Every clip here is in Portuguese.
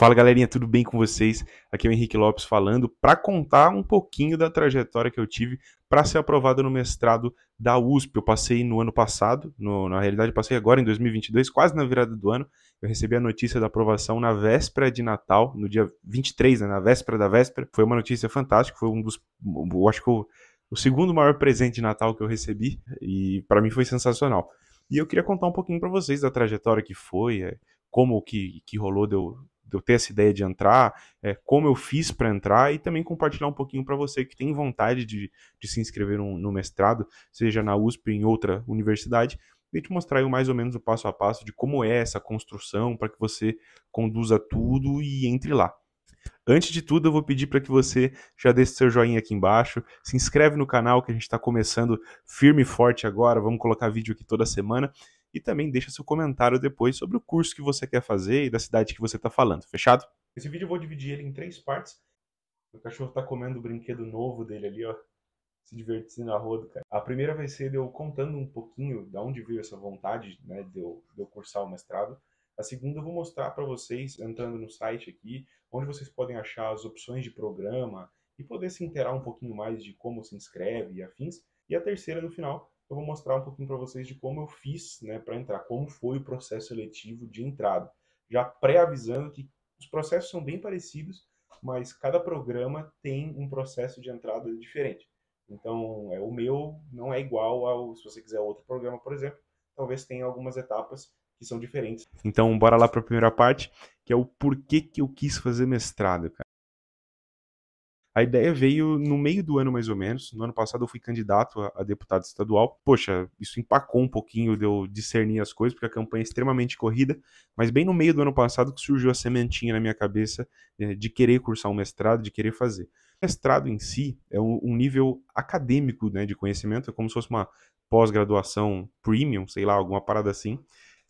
Fala galerinha, tudo bem com vocês? Aqui é o Henrique Lopes falando para contar um pouquinho da trajetória que eu tive para ser aprovado no mestrado da USP. Eu passei no ano passado, no, na realidade passei agora em 2022, quase na virada do ano. Eu recebi a notícia da aprovação na véspera de Natal, no dia 23, né, na véspera da véspera. Foi uma notícia fantástica, foi um dos, eu acho que o, o segundo maior presente de Natal que eu recebi e para mim foi sensacional. E eu queria contar um pouquinho para vocês da trajetória que foi, é, como que, que rolou deu eu ter essa ideia de entrar, é, como eu fiz para entrar e também compartilhar um pouquinho para você que tem vontade de, de se inscrever no, no mestrado, seja na USP ou em outra universidade, e te mostrar aí mais ou menos o passo a passo de como é essa construção para que você conduza tudo e entre lá. Antes de tudo, eu vou pedir para que você já deixe seu joinha aqui embaixo, se inscreve no canal que a gente está começando firme e forte agora, vamos colocar vídeo aqui toda semana e também deixa seu comentário depois sobre o curso que você quer fazer e da cidade que você está falando. Fechado? Esse vídeo eu vou dividir ele em três partes. O cachorro está comendo o brinquedo novo dele ali, ó. Se divertindo na roda. cara. A primeira vai ser eu contando um pouquinho de onde veio essa vontade, né, de eu, de eu cursar o mestrado. A segunda eu vou mostrar para vocês, entrando no site aqui, onde vocês podem achar as opções de programa e poder se interar um pouquinho mais de como se inscreve e afins. E a terceira, no final, eu vou mostrar um pouquinho para vocês de como eu fiz né, para entrar, como foi o processo seletivo de entrada. Já pré-avisando que os processos são bem parecidos, mas cada programa tem um processo de entrada diferente. Então, é, o meu não é igual ao, se você quiser outro programa, por exemplo, talvez tenha algumas etapas que são diferentes. Então, bora lá para a primeira parte, que é o porquê que eu quis fazer mestrado, cara. A ideia veio no meio do ano, mais ou menos. No ano passado eu fui candidato a, a deputado estadual. Poxa, isso empacou um pouquinho de eu discernir as coisas, porque a campanha é extremamente corrida. Mas bem no meio do ano passado que surgiu a sementinha na minha cabeça é, de querer cursar um mestrado, de querer fazer. O mestrado em si é um, um nível acadêmico né, de conhecimento, é como se fosse uma pós-graduação premium, sei lá, alguma parada assim,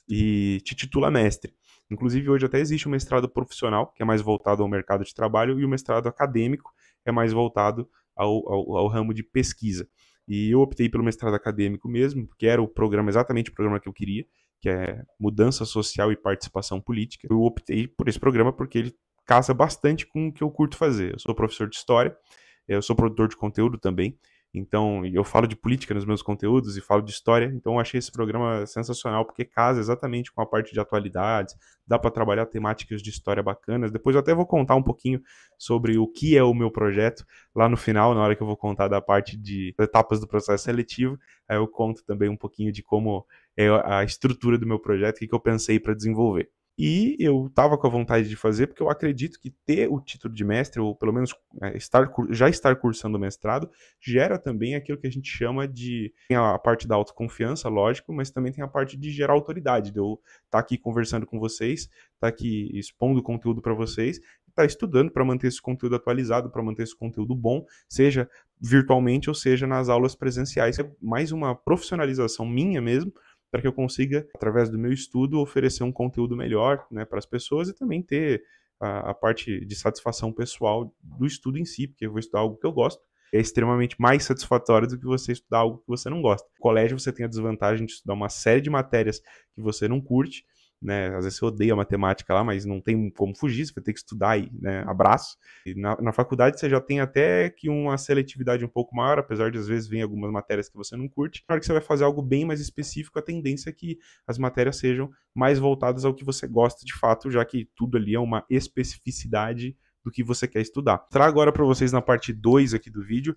e te titula mestre. Inclusive, hoje até existe o mestrado profissional, que é mais voltado ao mercado de trabalho, e o mestrado acadêmico, é mais voltado ao, ao, ao ramo de pesquisa. E eu optei pelo mestrado acadêmico mesmo, porque era o programa, exatamente o programa que eu queria, que é Mudança Social e Participação Política. Eu optei por esse programa porque ele casa bastante com o que eu curto fazer. Eu sou professor de história, eu sou produtor de conteúdo também, então, eu falo de política nos meus conteúdos e falo de história, então eu achei esse programa sensacional porque casa exatamente com a parte de atualidades, dá para trabalhar temáticas de história bacanas. Depois eu até vou contar um pouquinho sobre o que é o meu projeto lá no final, na hora que eu vou contar da parte de etapas do processo seletivo, aí eu conto também um pouquinho de como é a estrutura do meu projeto, o que eu pensei para desenvolver. E eu estava com a vontade de fazer, porque eu acredito que ter o título de mestre, ou pelo menos é, estar, já estar cursando o mestrado, gera também aquilo que a gente chama de. Tem a parte da autoconfiança, lógico, mas também tem a parte de gerar autoridade, de eu estar tá aqui conversando com vocês, estar tá aqui expondo conteúdo para vocês, estar tá estudando para manter esse conteúdo atualizado, para manter esse conteúdo bom, seja virtualmente ou seja nas aulas presenciais. É mais uma profissionalização minha mesmo para que eu consiga, através do meu estudo, oferecer um conteúdo melhor né, para as pessoas e também ter a, a, parte de satisfação pessoal do estudo em si, porque eu vou estudar algo que eu gosto. É extremamente mais satisfatório do que você estudar algo que você não gosta. No colégio você tem a desvantagem de estudar uma série de matérias que você não curte, né? Às vezes você odeia matemática lá, mas não tem como fugir, você vai ter que estudar aí. né? Abraço. E na, na faculdade você já tem até que uma seletividade um pouco maior, apesar de às vezes vir algumas matérias que você não curte. Na hora que você vai fazer algo bem mais específico, a tendência é que as matérias sejam mais voltadas ao que você gosta de fato, já que tudo ali é uma especificidade do que você quer estudar. Trago agora para vocês na parte 2 aqui do vídeo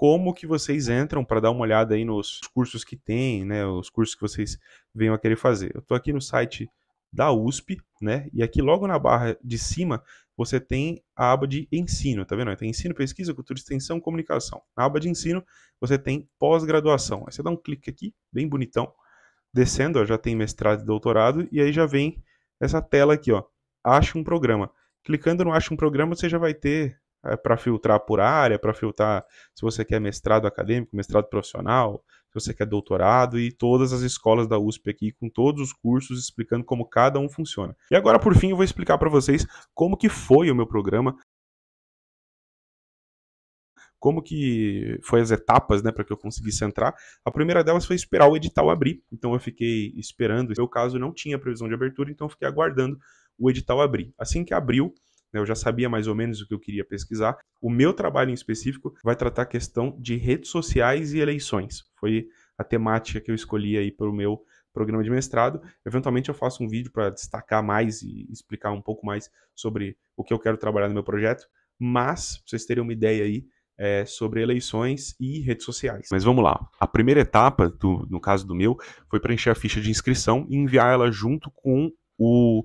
como que vocês entram para dar uma olhada aí nos cursos que tem, né, os cursos que vocês venham a querer fazer. Eu estou aqui no site da USP, né, e aqui logo na barra de cima você tem a aba de ensino, tá vendo? Tem ensino, pesquisa, cultura, extensão, comunicação. Na aba de ensino você tem pós-graduação. Aí você dá um clique aqui, bem bonitão, descendo, ó, já tem mestrado e doutorado, e aí já vem essa tela aqui, ó, acha um programa. Clicando no acha um programa você já vai ter é, para filtrar por área, para filtrar se você quer mestrado acadêmico, mestrado profissional, se você quer doutorado, e todas as escolas da USP aqui, com todos os cursos, explicando como cada um funciona. E agora, por fim, eu vou explicar para vocês como que foi o meu programa, como que foi as etapas, né, para que eu conseguisse entrar. A primeira delas foi esperar o edital abrir, então eu fiquei esperando. No meu caso não tinha previsão de abertura, então eu fiquei aguardando o edital abrir. Assim que abriu, né? eu já sabia mais ou menos o que eu queria pesquisar. O meu trabalho em específico vai tratar a questão de redes sociais e eleições. Foi a temática que eu escolhi aí para o meu programa de mestrado. Eventualmente eu faço um vídeo para destacar mais e explicar um pouco mais sobre o que eu quero trabalhar no meu projeto, mas para vocês terem uma ideia aí, é, sobre eleições e redes sociais. Mas vamos lá. A primeira etapa, do, no caso do meu, foi preencher a ficha de inscrição e enviar ela junto com o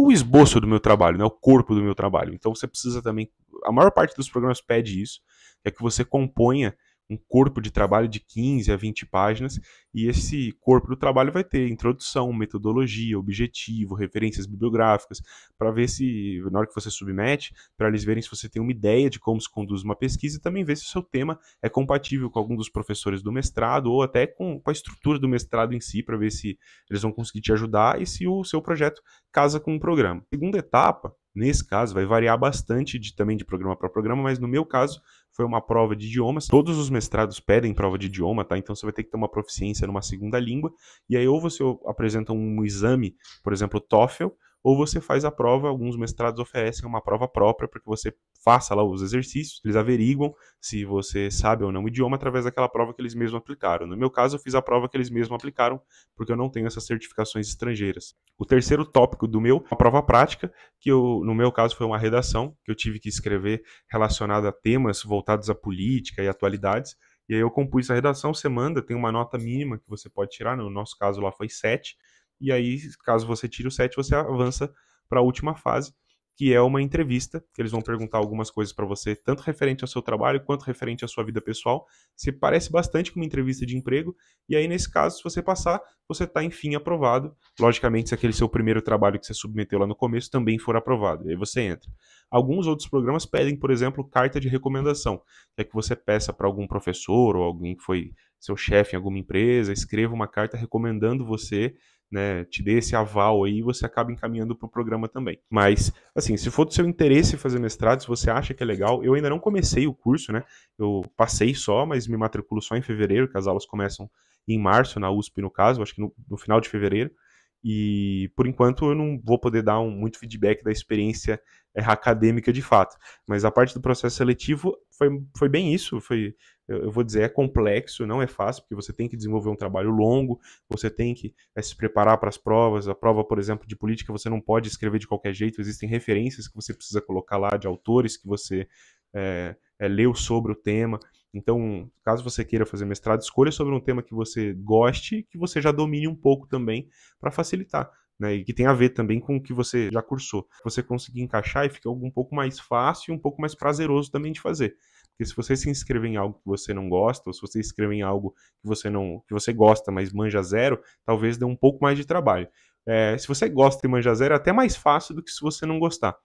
o esboço do meu trabalho, né, o corpo do meu trabalho. Então você precisa também, a maior parte dos programas pede isso, é que você componha um corpo de trabalho de 15 a 20 páginas, e esse corpo do trabalho vai ter introdução, metodologia, objetivo, referências bibliográficas, para ver se, na hora que você submete, para eles verem se você tem uma ideia de como se conduz uma pesquisa e também ver se o seu tema é compatível com algum dos professores do mestrado ou até com, com a estrutura do mestrado em si, para ver se eles vão conseguir te ajudar e se o seu projeto casa com o um programa. Segunda etapa, nesse caso, vai variar bastante de, também de programa para programa, mas no meu caso foi uma prova de idiomas. Todos os mestrados pedem prova de idioma, tá? Então você vai ter que ter uma proficiência numa segunda língua. E aí, ou você apresenta um exame, por exemplo, TOEFL, ou você faz a prova, alguns mestrados oferecem uma prova própria para que você faça lá os exercícios, eles averiguam se você sabe ou não o idioma através daquela prova que eles mesmos aplicaram. No meu caso, eu fiz a prova que eles mesmos aplicaram, porque eu não tenho essas certificações estrangeiras. O terceiro tópico do meu, a prova prática, que eu, no meu caso foi uma redação, que eu tive que escrever relacionada a temas voltados à política e atualidades. E aí eu compus a redação, você manda, tem uma nota mínima que você pode tirar, no nosso caso lá foi 7, e aí, caso você tire o 7, você avança para a última fase, que é uma entrevista, que eles vão perguntar algumas coisas para você, tanto referente ao seu trabalho quanto referente à sua vida pessoal. Se parece bastante com uma entrevista de emprego, e aí nesse caso, se você passar, você está enfim aprovado. Logicamente, se aquele seu primeiro trabalho que você submeteu lá no começo também for aprovado, aí você entra. Alguns outros programas pedem, por exemplo, carta de recomendação, que é que você peça para algum professor ou alguém que foi seu chefe em alguma empresa, escreva uma carta recomendando você né, te dê esse aval aí, você acaba encaminhando para o programa também. Mas, assim, se for do seu interesse fazer mestrado, se você acha que é legal, eu ainda não comecei o curso, né? Eu passei só, mas me matriculo só em fevereiro, que as aulas começam em março, na USP, no caso, acho que no, no final de fevereiro. E por enquanto eu não vou poder dar um, muito feedback da experiência é acadêmica de fato. Mas a parte do processo seletivo foi, foi bem isso. Foi, eu, eu, vou dizer, é complexo, não é fácil, porque você tem que desenvolver um trabalho longo, você tem que é, se preparar para as provas. A prova, por exemplo, de política, você não pode escrever de qualquer jeito, existem referências que você precisa colocar lá, de autores que você é, é, leu sobre o tema. Então, caso você queira fazer mestrado, escolha sobre um tema que você goste, que você já domine um pouco também, para facilitar né? E que tem a ver também com o que você já cursou. Você conseguir encaixar e fica um pouco mais fácil, e um pouco mais prazeroso também de fazer. Porque se você se inscrever em algo que você não gosta, ou se você se inscrever em algo que você não que você gosta, mas manja zero, talvez dê um pouco mais de trabalho. É, se você gosta e manja zero, é até mais fácil do que se você não gostar.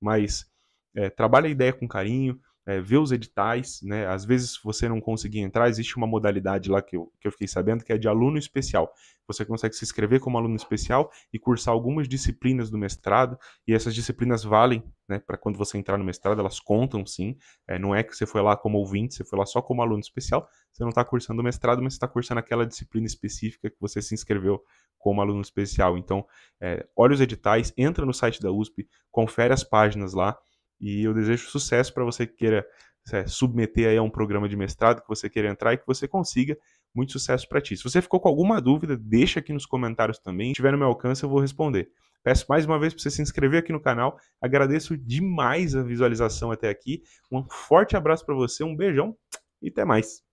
Mas é, trabalha a ideia com carinho, é, ver os editais, né? Às vezes, você não conseguir entrar, existe uma modalidade lá que eu, que eu fiquei sabendo que é de aluno especial. Você consegue se inscrever como aluno especial e cursar algumas disciplinas do mestrado, e essas disciplinas valem, né? Para quando você entrar no mestrado, elas contam sim. É, não é que você foi lá como ouvinte, você foi lá só como aluno especial, você não está cursando o mestrado, mas você está cursando aquela disciplina específica que você se inscreveu como aluno especial. Então, é, olha os editais, entra no site da USP, confere as páginas lá. E eu desejo sucesso para você que queira é, submeter aí a um programa de mestrado, que você queira entrar e que você consiga. Muito sucesso para ti. Se você ficou com alguma dúvida, deixa aqui nos comentários também. Se tiver no meu alcance, eu vou responder. Peço mais uma vez para você se inscrever aqui no canal. Agradeço demais a visualização até aqui. Um forte abraço para você, um beijão e até mais.